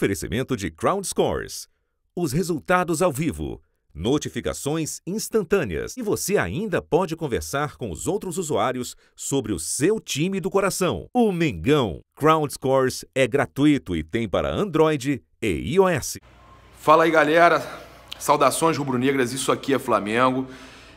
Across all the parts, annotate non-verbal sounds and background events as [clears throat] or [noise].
Oferecimento de Crowd Scores. Os resultados ao vivo, notificações instantâneas e você ainda pode conversar com os outros usuários sobre o seu time do coração. O Mengão. Crowd Scores é gratuito e tem para Android e iOS. Fala aí, galera. Saudações rubro-negras. Isso aqui é Flamengo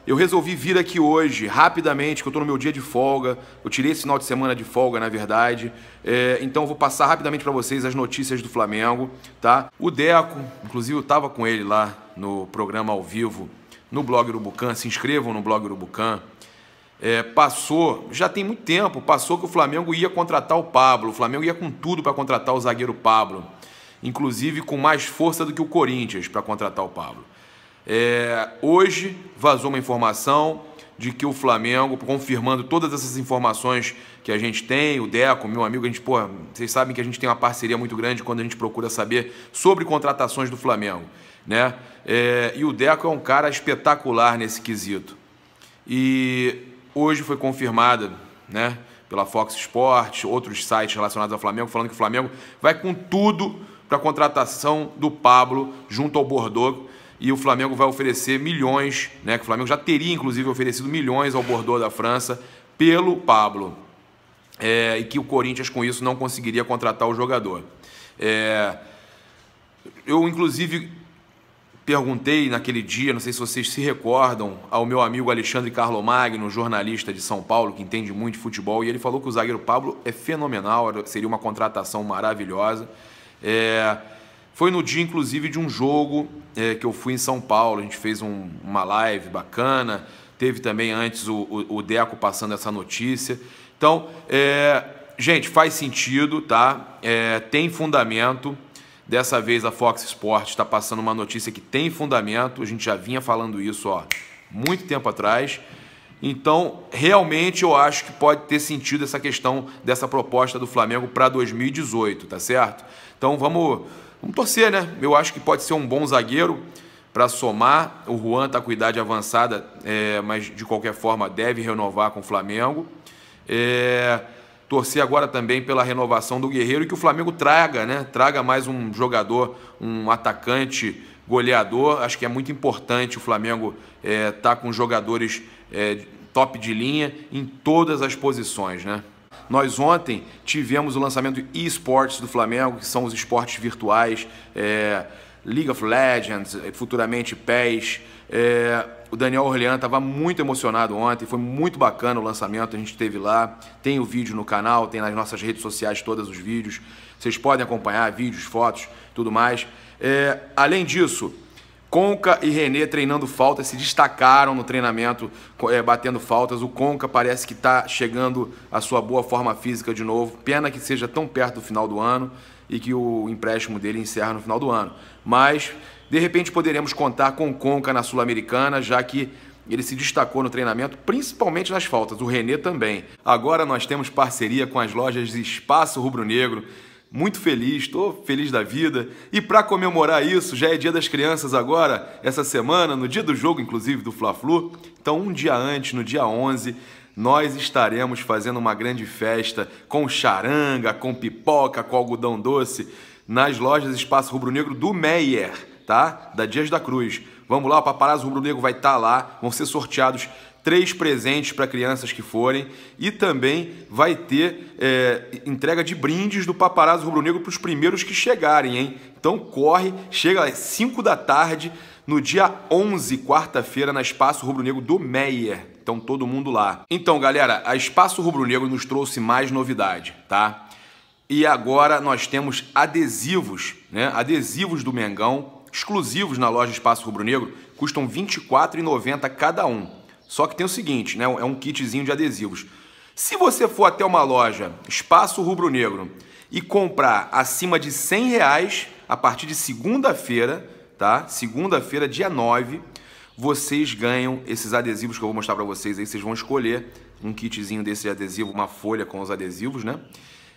eu resolvi vir aqui hoje, rapidamente, que eu estou no meu dia de folga. Eu tirei esse final de semana de folga, na verdade. É, então, vou passar rapidamente para vocês as notícias do Flamengo, tá? O Deco, inclusive, eu estava com ele lá no programa ao vivo, no blog Urubucan. Se inscrevam no blog Urubucan. É, passou, já tem muito tempo, passou que o Flamengo ia contratar o Pablo. O Flamengo ia com tudo para contratar o zagueiro Pablo. Inclusive com mais força do que o Corinthians para contratar o Pablo. É, hoje vazou uma informação de que o Flamengo, confirmando todas essas informações que a gente tem, o Deco, meu amigo, a gente, pô, vocês sabem que a gente tem uma parceria muito grande quando a gente procura saber sobre contratações do Flamengo, né? É, e o Deco é um cara espetacular nesse quesito. E hoje foi confirmada, né, pela Fox Sports, outros sites relacionados ao Flamengo, falando que o Flamengo vai com tudo para a contratação do Pablo junto ao Bordeaux e o Flamengo vai oferecer milhões, né? Que o Flamengo já teria, inclusive, oferecido milhões ao Bordeaux da França pelo Pablo. É, e que o Corinthians, com isso, não conseguiria contratar o jogador. É, eu, inclusive, perguntei naquele dia, não sei se vocês se recordam, ao meu amigo Alexandre Carlo Magno, jornalista de São Paulo, que entende muito de futebol, e ele falou que o zagueiro Pablo é fenomenal, seria uma contratação maravilhosa. É, foi no dia, inclusive, de um jogo é, que eu fui em São Paulo, a gente fez um, uma live bacana, teve também antes o, o, o Deco passando essa notícia. Então, é, gente, faz sentido, tá? É, tem fundamento. Dessa vez a Fox Sports está passando uma notícia que tem fundamento, a gente já vinha falando isso ó, muito tempo atrás. Então, realmente eu acho que pode ter sentido essa questão dessa proposta do Flamengo para 2018, tá certo? Então vamos, vamos torcer, né? Eu acho que pode ser um bom zagueiro para somar. O Juan está com idade avançada, é, mas de qualquer forma deve renovar com o Flamengo. É, torcer agora também pela renovação do Guerreiro e que o Flamengo traga, né? Traga mais um jogador, um atacante, goleador. Acho que é muito importante o Flamengo estar é, tá com jogadores é, top de linha em todas as posições, né? Nós ontem tivemos o lançamento e-sports do Flamengo, que são os esportes virtuais, é, League of Legends, é, futuramente PES. É, o Daniel Orlean estava muito emocionado ontem, foi muito bacana o lançamento, a gente teve lá. Tem o vídeo no canal, tem nas nossas redes sociais todos os vídeos. Vocês podem acompanhar vídeos, fotos, tudo mais. É, além disso, Conca e René treinando faltas, se destacaram no treinamento é, batendo faltas. O Conca parece que está chegando à sua boa forma física de novo. Pena que seja tão perto do final do ano e que o empréstimo dele encerra no final do ano. Mas, de repente, poderemos contar com o Conca na Sul-Americana, já que ele se destacou no treinamento, principalmente nas faltas. O René também. Agora nós temos parceria com as lojas Espaço Rubro Negro muito feliz, estou feliz da vida. E para comemorar isso, já é Dia das Crianças agora, essa semana, no dia do jogo, inclusive, do Fla-Flu. Então, um dia antes, no dia 11, nós estaremos fazendo uma grande festa com charanga, com pipoca, com algodão doce, nas lojas Espaço Rubro Negro do Meyer, tá? Da Dias da Cruz. Vamos lá, o Paparazzo Rubro Negro vai estar tá lá, vão ser sorteados três presentes para crianças que forem e também vai ter é, entrega de brindes do Paparazzo Rubro Negro para os primeiros que chegarem, hein? Então corre, chega às 5 da tarde no dia 11, quarta-feira, na Espaço Rubro Negro do Meyer. Então todo mundo lá. Então, galera, a Espaço Rubro Negro nos trouxe mais novidade, tá? E agora nós temos adesivos, né? Adesivos do Mengão, exclusivos na loja Espaço Rubro Negro, custam R$ 24,90 cada um. Só que tem o seguinte, né? É um kitzinho de adesivos. Se você for até uma loja Espaço Rubro Negro e comprar acima de 100 reais a partir de segunda-feira, tá? Segunda-feira, dia 9, vocês ganham esses adesivos que eu vou mostrar para vocês aí. Vocês vão escolher um kitzinho desse adesivo, uma folha com os adesivos, né?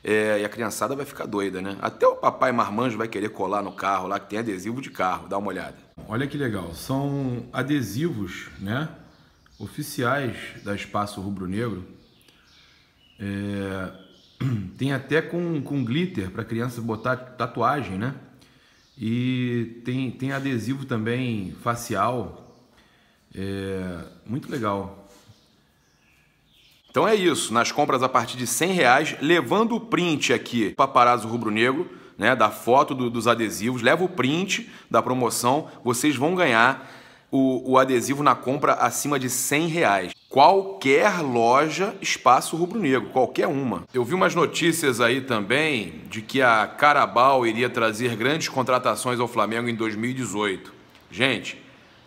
É, e a criançada vai ficar doida, né? Até o papai marmanjo vai querer colar no carro lá que tem adesivo de carro. Dá uma olhada. Olha que legal. São adesivos, né? oficiais da Espaço Rubro Negro é, [clears throat] tem até com, com glitter para criança botar tatuagem, né? E tem, tem adesivo também facial, é, muito legal. Então é isso, nas compras a partir de 100 reais, levando o print aqui, paparazzo rubro-negro, né, da foto do, dos adesivos, leva o print da promoção, vocês vão ganhar o, o adesivo na compra acima de 100 reais. Qualquer loja, espaço rubro-negro, qualquer uma. Eu vi umas notícias aí também de que a Carabal iria trazer grandes contratações ao Flamengo em 2018. Gente,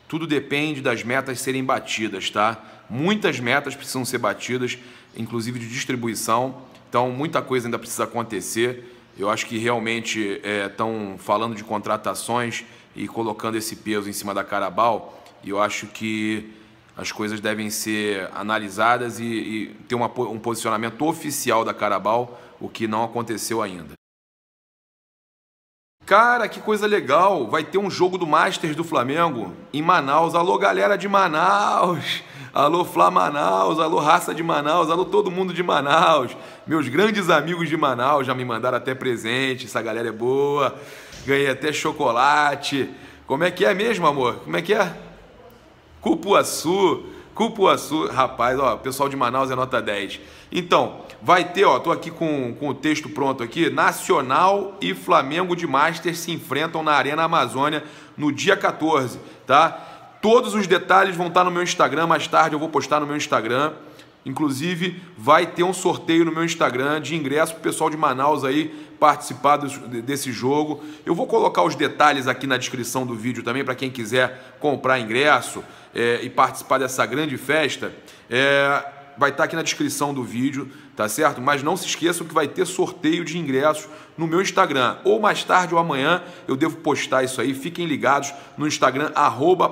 tudo depende das metas serem batidas, tá? Muitas metas precisam ser batidas, inclusive de distribuição. Então, muita coisa ainda precisa acontecer. Eu acho que realmente estão eh, é, falando de contratações e colocando esse peso em cima da Carabal. E eu acho que as coisas devem ser analisadas e, e ter uma, um posicionamento oficial da Carabal, o que não aconteceu ainda. Cara, que coisa legal! Vai ter um jogo do Masters do Flamengo em Manaus. Alô, galera de Manaus! Alô, Flá Manaus! Alô, raça de Manaus! Alô, todo mundo de Manaus! Meus grandes amigos de Manaus já me mandaram até presente. Essa galera é boa ganhei até chocolate. Como é que é mesmo, amor? Como é que é? Cupuaçu. Cupuaçu, rapaz, ó, pessoal de Manaus é nota 10. Então, vai ter, ó, tô aqui com, com o texto pronto aqui. Nacional e Flamengo de Masters se enfrentam na Arena Amazônia no dia 14, tá? Todos os detalhes vão estar tá no meu Instagram, mais tarde eu vou postar no meu Instagram. Inclusive, vai ter um sorteio no meu Instagram de ingresso para o pessoal de Manaus aí participar desse jogo. Eu vou colocar os detalhes aqui na descrição do vídeo também para quem quiser comprar ingresso é, e participar dessa grande festa. É, vai estar tá aqui na descrição do vídeo, tá certo? Mas não se esqueçam que vai ter sorteio de ingressos no meu Instagram. Ou mais tarde ou amanhã eu devo postar isso aí. Fiquem ligados no Instagram,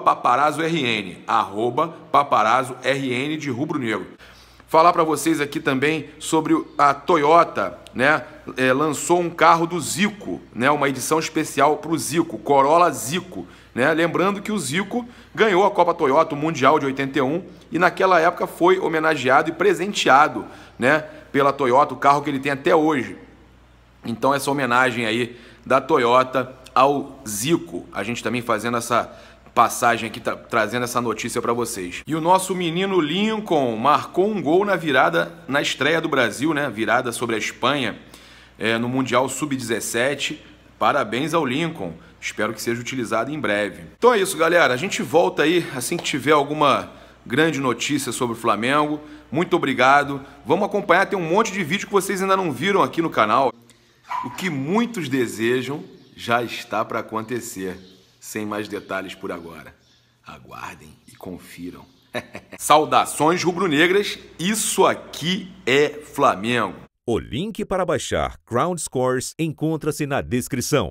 paparazorn, paparazorn de rubro negro falar para vocês aqui também sobre a Toyota, né? É, lançou um carro do Zico, né? Uma edição especial para o Zico, Corolla Zico, né? Lembrando que o Zico ganhou a Copa Toyota, o Mundial de 81, e naquela época foi homenageado e presenteado, né? Pela Toyota, o carro que ele tem até hoje. Então essa homenagem aí da Toyota ao Zico, a gente também fazendo essa passagem aqui tá, trazendo essa notícia para vocês. E o nosso menino Lincoln marcou um gol na virada, na estreia do Brasil, né? Virada sobre a Espanha é, no Mundial Sub-17. Parabéns ao Lincoln. Espero que seja utilizado em breve. Então é isso, galera. A gente volta aí assim que tiver alguma grande notícia sobre o Flamengo. Muito obrigado. Vamos acompanhar, tem um monte de vídeo que vocês ainda não viram aqui no canal. O que muitos desejam já está para acontecer sem mais detalhes por agora. Aguardem e confiram. [laughs] Saudações rubro-negras, isso aqui é Flamengo. O link para baixar Crown Scores encontra-se na descrição.